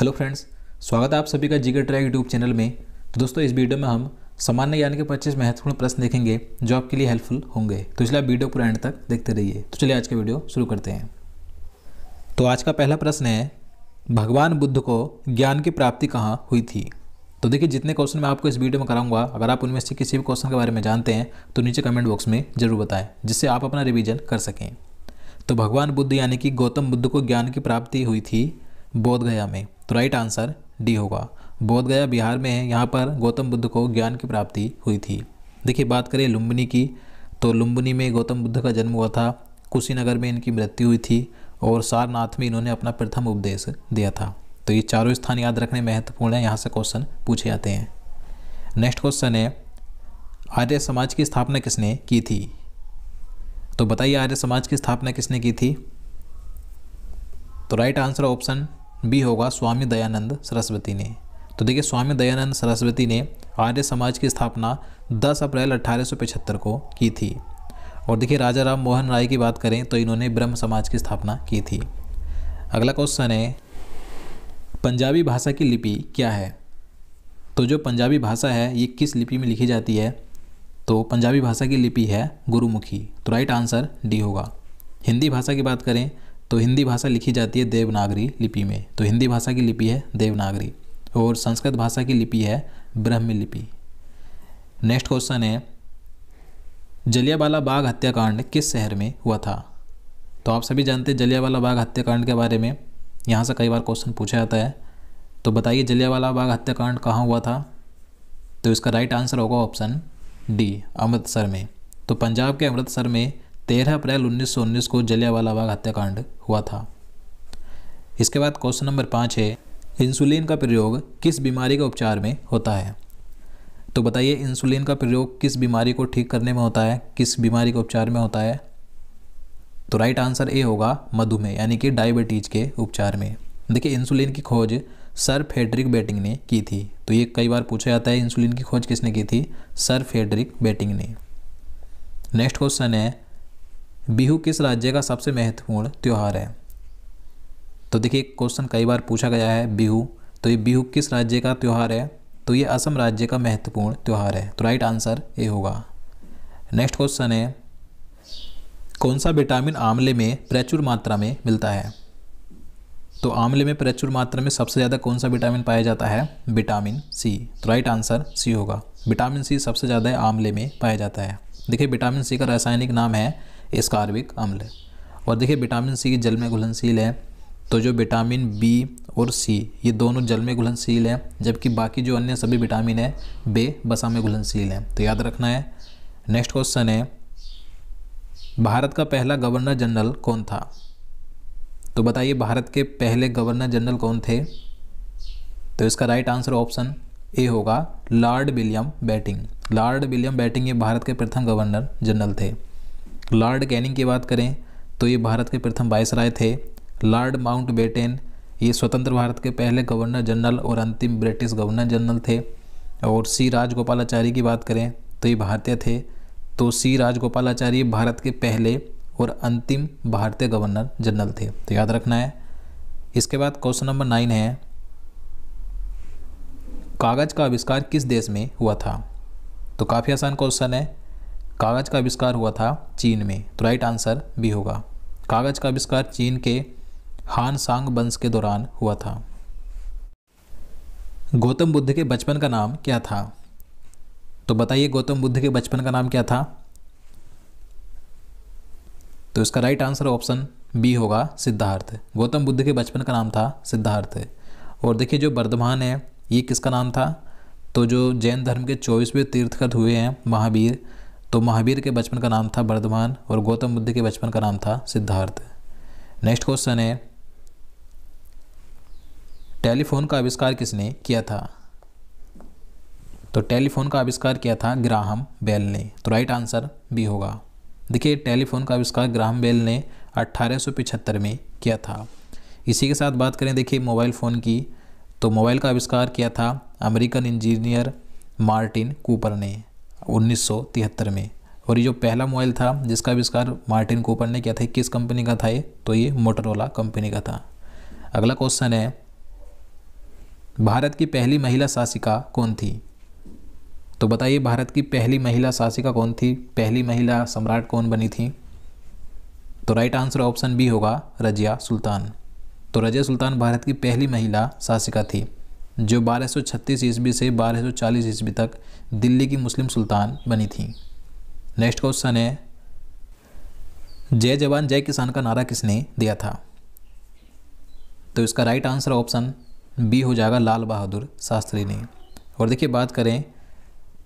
hello friends स्वागत है आप सभी का जिगर ट्रैक यूट्यूब चैनल में तो दोस्तों इस वीडियो में हम सामान्य ज्ञान के पच्चीस महत्वपूर्ण प्रश्न देखेंगे जो आपके लिए हेल्पफुल होंगे तो इसलिए आप वीडियो पूरा एंड तक देखते रहिए तो चलिए आज का वीडियो शुरू करते हैं तो आज का पहला प्रश्न है भगवान बुद्ध को ज्ञान की प्राप्ति कहाँ हुई थी तो देखिए जितने क्वेश्चन मैं आपको इस वीडियो में कराऊंगा अगर आप उनमें से किसी भी क्वेश्चन के बारे में जानते हैं तो नीचे कमेंट बॉक्स में जरूर बताएं जिससे आप अपना रिवीजन कर सकें तो भगवान बुद्ध यानी कि गौतम बुद्ध को ज्ञान की प्राप्ति हुई थी बोधगया में तो राइट आंसर डी होगा बोधगया बिहार में है यहाँ पर गौतम बुद्ध को ज्ञान की प्राप्ति हुई थी देखिए बात करें लुम्बिनी की तो लुम्बिनी में गौतम बुद्ध का जन्म हुआ था कुशीनगर में इनकी मृत्यु हुई थी और सारनाथ में इन्होंने अपना प्रथम उपदेश दिया था तो ये चारों स्थान याद रखने महत्वपूर्ण है यहाँ से क्वेश्चन पूछे जाते हैं नेक्स्ट क्वेश्चन है आर्य समाज की स्थापना किसने की थी तो बताइए आर्य समाज की स्थापना किसने की थी तो राइट आंसर ऑप्शन बी होगा स्वामी दयानंद सरस्वती ने तो देखिए स्वामी दयानंद सरस्वती ने आर्य समाज की स्थापना 10 अप्रैल 1875 को की थी और देखिए राजा राम मोहन राय की बात करें तो इन्होंने ब्रह्म समाज की स्थापना की थी अगला क्वेश्चन है पंजाबी भाषा की लिपि क्या है तो जो पंजाबी भाषा है ये किस लिपि में लिखी जाती है तो पंजाबी भाषा की लिपि है गुरुमुखी तो राइट आंसर डी होगा हिंदी भाषा की बात करें तो हिंदी भाषा लिखी जाती है देवनागरी लिपि में तो हिंदी भाषा की लिपि है देवनागरी और संस्कृत भाषा की लिपि है ब्रह्म लिपि नेक्स्ट क्वेश्चन है जलियावाला बाग हत्याकांड किस शहर में हुआ था तो आप सभी जानते हैं जलियावाला बाग हत्याकांड के बारे में यहाँ से कई बार क्वेश्चन पूछा जाता है तो बताइए जलियावाला बाग हत्याकांड कहाँ हुआ था तो इसका राइट आंसर होगा ऑप्शन डी अमृतसर में तो पंजाब के अमृतसर में तेरह अप्रैल 1919 को जलियावाला बाग हत्याकांड हुआ था इसके बाद क्वेश्चन नंबर पाँच है इंसुलिन का प्रयोग किस बीमारी के उपचार में होता है तो बताइए इंसुलिन का प्रयोग किस बीमारी को ठीक करने में होता है किस बीमारी के उपचार में होता है तो राइट आंसर ए होगा मधुमेह यानी कि डायबिटीज के उपचार में देखिए इंसुलिन की खोज सर फेडरिक बेटिंग ने की थी तो ये कई बार पूछा जाता है इंसुलिन की खोज किसने की थी सर फेडरिक बेटिंग ने नेक्स्ट क्वेश्चन है बिहू किस राज्य का सबसे महत्वपूर्ण त्यौहार है तो देखिए क्वेश्चन कई बार पूछा गया है बिहू तो ये बिहू किस राज्य का त्यौहार है तो ये असम राज्य का महत्वपूर्ण त्यौहार है तो राइट आंसर ये होगा नेक्स्ट क्वेश्चन है कौन सा विटामिन आमले में प्रचुर मात्रा में मिलता है तो आमले में प्रचुर मात्रा में सबसे ज़्यादा कौन सा विटामिन पाया जाता है विटामिन सी तो राइट आंसर सी होगा विटामिन सी सबसे ज़्यादा आमले में पाया जाता है देखिए विटामिन सी का रासायनिक नाम है एस्कारबिक अम्ल है और देखिए विटामिन सी जल में घुलनशील है तो जो विटामिन बी और सी ये दोनों जल में घुलनशील हैं जबकि बाकी जो अन्य सभी विटामिन है बे बसा में घुलनशील हैं तो याद रखना है नेक्स्ट क्वेश्चन है भारत का पहला गवर्नर जनरल कौन था तो बताइए भारत के पहले गवर्नर जनरल कौन थे तो इसका राइट आंसर ऑप्शन ए होगा Lord William Bentinck Lord William Bentinck ये भारत के प्रथम गवर्नर जनरल थे लॉर्ड कैनिंग की बात करें तो ये भारत के प्रथम वायसराय थे लॉर्ड माउंट बेटेन ये स्वतंत्र भारत के पहले गवर्नर जनरल और अंतिम ब्रिटिश गवर्नर जनरल थे और सी राजगोपालाचारी की बात करें तो ये भारतीय थे तो सी राजगोपालाचारी भारत के पहले और अंतिम भारतीय गवर्नर जनरल थे तो याद रखना है इसके बाद क्वेश्चन नंबर नाइन है कागज़ का आविष्कार किस देश में हुआ था तो काफ़ी आसान क्वेश्चन है कागज़ का आविष्कार हुआ था चीन में तो राइट आंसर भी होगा कागज़ का आविष्कार चीन के हान सांग वंश के दौरान हुआ था गौतम बुद्ध के बचपन का नाम क्या था तो बताइए गौतम बुद्ध के बचपन का नाम क्या था तो इसका राइट आंसर ऑप्शन बी होगा सिद्धार्थ गौतम बुद्ध के बचपन का नाम था सिद्धार्थ और देखिए जो वर्धमान है ये किसका नाम था तो जो जैन धर्म के चौबीसवें तीर्थकर हुए हैं महावीर तो महावीर के बचपन का नाम था वर्धमान और गौतम बुद्ध के बचपन का नाम था सिद्धार्थ नेक्स्ट क्वेश्चन है टेलीफोन का आविष्कार किसने किया था तो टेलीफोन का आविष्कार किया था ग्राहम बेल ने तो राइट आंसर बी होगा देखिए टेलीफोन का आविष्कार ग्राहम बेल ने 1875 में किया था इसी के साथ बात करें देखिए मोबाइल फ़ोन की तो मोबाइल का आविष्कार किया था अमेरिकन इंजीनियर मार्टिन कूपर ने 1973 में और ये जो पहला मोबाइल था जिसका आविष्कार मार्टिन कोपर ने किया था किस कंपनी का था ये तो ये मोटरोला कंपनी का था अगला क्वेश्चन है भारत की पहली महिला शासिका कौन थी तो बताइए भारत की पहली महिला शासिका कौन थी पहली महिला सम्राट कौन बनी थी तो राइट आंसर ऑप्शन बी होगा रजिया सुल्तान तो रजिया सुल्तान भारत की पहली महिला शासिका थी जो 1236 ईस्वी से 1240 ईस्वी तक दिल्ली की मुस्लिम सुल्तान बनी थी नेक्स्ट क्वेश्चन है जय जवान जय किसान का नारा किसने दिया था तो इसका राइट आंसर ऑप्शन बी हो जाएगा लाल बहादुर शास्त्री ने और देखिए बात करें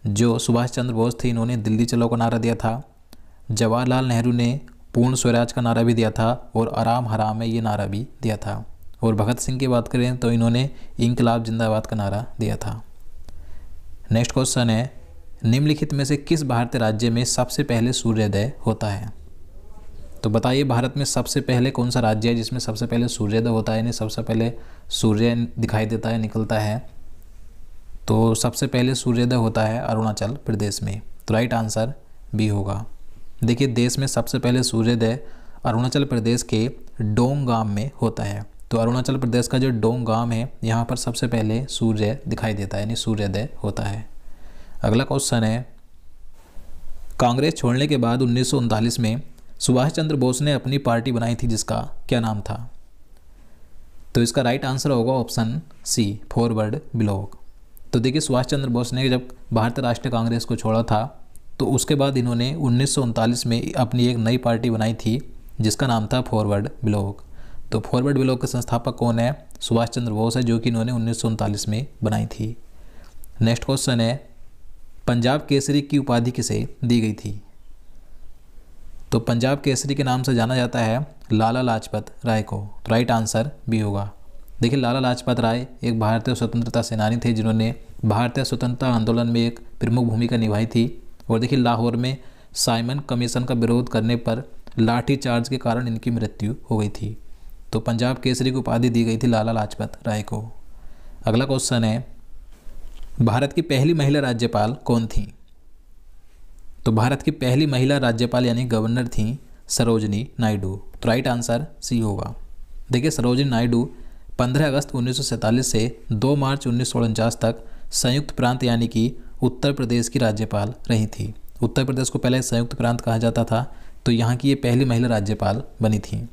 जो सुभाष चंद्र बोस थे इन्होंने दिल्ली चलो का नारा दिया था जवाहरलाल नेहरू ने पूर्ण स्वराज का नारा भी दिया था और आराम हराम में ये नारा भी दिया था और भगत सिंह की बात करें तो इन्होंने इनकलाब जिंदाबाद का नारा दिया था नेक्स्ट क्वेश्चन है निम्नलिखित में से किस भारतीय राज्य में सबसे पहले सूर्योदय होता है तो बताइए भारत में सबसे पहले कौन सा राज्य है जिसमें सबसे पहले सूर्योदय होता है यानी सबसे पहले सूर्य दिखाई देता है निकलता है तो सबसे पहले सूर्योदय होता है अरुणाचल प्रदेश में तो राइट आंसर बी होगा देखिए देश में सबसे पहले सूर्योदय अरुणाचल प्रदेश के डोंग गांव में होता है तो अरुणाचल प्रदेश का जो डोंग गांव है यहाँ पर सबसे पहले सूर्य दिखाई देता है यानी सूर्योदय होता है अगला क्वेश्चन है कांग्रेस छोड़ने के बाद उन्नीस में सुभाष चंद्र बोस ने अपनी पार्टी बनाई थी जिसका क्या नाम था तो इसका राइट आंसर होगा ऑप्शन सी फॉरवर्ड ब्लॉक तो देखिए सुभाष चंद्र बोस ने जब भारतीय राष्ट्रीय कांग्रेस को छोड़ा था तो उसके बाद इन्होंने उन्नीस में अपनी एक नई पार्टी बनाई थी जिसका नाम था फॉरवर्ड ब्लॉक तो फॉरवर्ड ब्लॉक के संस्थापक कौन है सुभाष चंद्र बोस है जो कि इन्होंने उन्नीस में बनाई थी नेक्स्ट क्वेश्चन है पंजाब केसरी की उपाधि किसे दी गई थी तो पंजाब केसरी के नाम से जाना जाता है लाला लाजपत राय को तो राइट आंसर बी होगा देखिए लाला लाजपत राय एक भारतीय स्वतंत्रता सेनानी थे जिन्होंने भारतीय स्वतंत्रता आंदोलन में एक प्रमुख भूमिका निभाई थी और देखिए लाहौर में साइमन कमीशन का विरोध करने पर लाठी चार्ज के कारण इनकी मृत्यु हो गई थी तो पंजाब केसरी की उपाधि दी गई थी लाला लाजपत राय को अगला क्वेश्चन है भारत की पहली महिला राज्यपाल कौन थी तो भारत की पहली महिला राज्यपाल यानी गवर्नर थी सरोजनी नायडू तो राइट आंसर सी होगा देखिए सरोजनी नायडू 15 अगस्त 1947 से 2 मार्च उन्नीस तक संयुक्त प्रांत यानी कि उत्तर प्रदेश की राज्यपाल रही थी उत्तर प्रदेश को पहले संयुक्त प्रांत कहा जाता था तो यहाँ की ये पहली महिला राज्यपाल बनी थी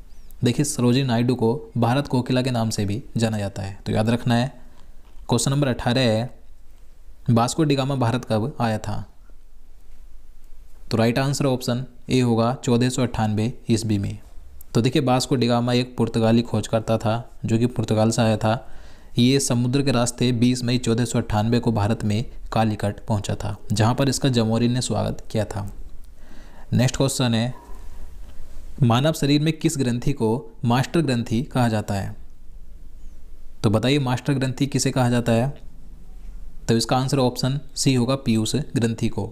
देखिए सरोजी नायडू को भारत कोकिला के नाम से भी जाना जाता है तो याद रखना है क्वेश्चन नंबर अठारह है बास्को डिगामा भारत कब आया था तो राइट आंसर ऑप्शन ए होगा चौदह सौ अट्ठानबे ईस्वी में तो देखिए बास्को डिगामा एक पुर्तगाली खोजकर्ता था जो कि पुर्तगाल से आया था ये समुद्र के रास्ते 20 मई चौदह सौ अट्ठानबे को भारत में कालीकट पहुंचा था जहां पर इसका जमोरी ने स्वागत किया था नेक्स्ट क्वेश्चन है मानव शरीर में किस ग्रंथि को मास्टर ग्रंथि कहा जाता है तो बताइए मास्टर ग्रंथि किसे कहा जाता है तो इसका आंसर ऑप्शन सी होगा पीयूष ग्रंथि को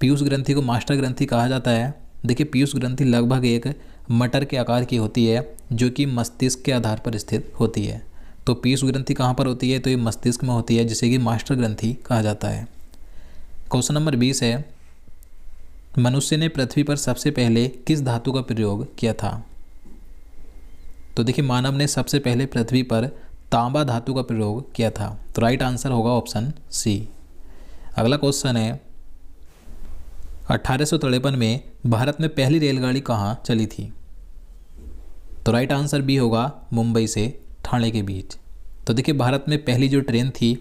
पीयूष ग्रंथि को मास्टर ग्रंथि कहा जाता है देखिए पीयूष ग्रंथि लगभग एक मटर के आकार की होती है जो कि मस्तिष्क के आधार पर स्थित होती है तो पीयूष ग्रंथि कहाँ पर होती है तो ये मस्तिष्क में होती है जिसे कि मास्टर ग्रंथि कहा जाता है क्वेश्चन नंबर बीस है मनुष्य ने पृथ्वी पर सबसे पहले किस धातु का प्रयोग किया था तो देखिए मानव ने सबसे पहले पृथ्वी पर तांबा धातु का प्रयोग किया था तो राइट आंसर होगा ऑप्शन सी अगला क्वेश्चन है अट्ठारह में भारत में पहली रेलगाड़ी कहाँ चली थी तो राइट आंसर बी होगा मुंबई से ठाणे के बीच तो देखिए भारत में पहली जो ट्रेन थी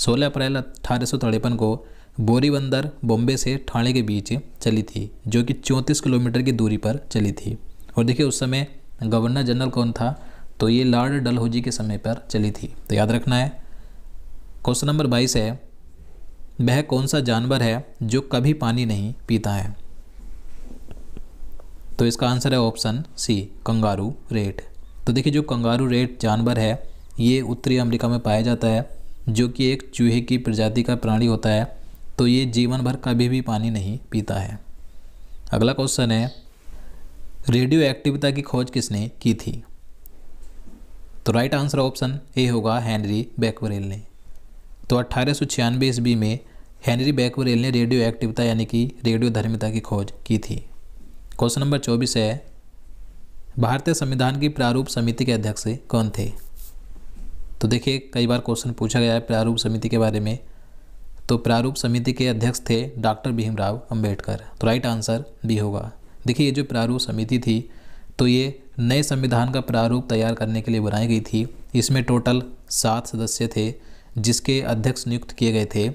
16 अप्रैल अट्ठारह को बोरीबंदर बॉम्बे से ठाणे के बीच चली थी जो कि चौंतीस किलोमीटर की दूरी पर चली थी और देखिए उस समय गवर्नर जनरल कौन था तो ये लॉर्ड डलहौजी के समय पर चली थी तो याद रखना है क्वेश्चन नंबर बाईस है वह कौन सा जानवर है जो कभी पानी नहीं पीता है तो इसका आंसर है ऑप्शन सी कंगारू रेट तो देखिए जो कंगारू रेट जानवर है ये उत्तरी अमेरिका में पाया जाता है जो कि एक चूहे की प्रजाति का प्राणी होता है तो ये जीवन भर कभी भी पानी नहीं पीता है अगला क्वेश्चन है रेडियो एक्टिविता की खोज किसने की थी तो राइट आंसर ऑप्शन ए होगा हेनरी बैकवरेल ने तो अट्ठारह सौ छियानवे ईस्वी में हेनरी बैकवरेल ने रेडियो एक्टिविता यानी कि रेडियो धर्मिता की खोज की थी क्वेश्चन नंबर चौबीस है भारतीय संविधान की प्रारूप समिति के अध्यक्ष कौन थे तो देखिए कई बार क्वेश्चन पूछा गया है प्रारूप समिति के बारे में तो प्रारूप समिति के अध्यक्ष थे डॉक्टर भीमराव अंबेडकर तो राइट आंसर बी होगा देखिए ये जो प्रारूप समिति थी तो ये नए संविधान का प्रारूप तैयार करने के लिए बनाई गई थी इसमें टोटल सात सदस्य थे जिसके अध्यक्ष नियुक्त किए गए थे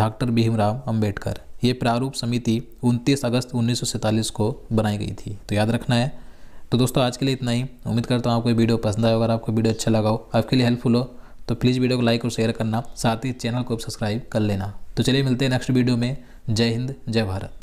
डॉक्टर भीमराव अंबेडकर ये प्रारूप समिति 29 अगस्त 1947 को बनाई गई थी तो याद रखना है तो दोस्तों आज के लिए इतना ही उम्मीद करता हूँ आपको वीडियो पसंद आए अगर आपको वीडियो अच्छा लगा हो आपके लिए हेल्पफुल हो तो प्लीज़ वीडियो को लाइक और शेयर करना साथ ही चैनल को सब्सक्राइब कर लेना तो चलिए मिलते हैं नेक्स्ट वीडियो में जय हिंद जय भारत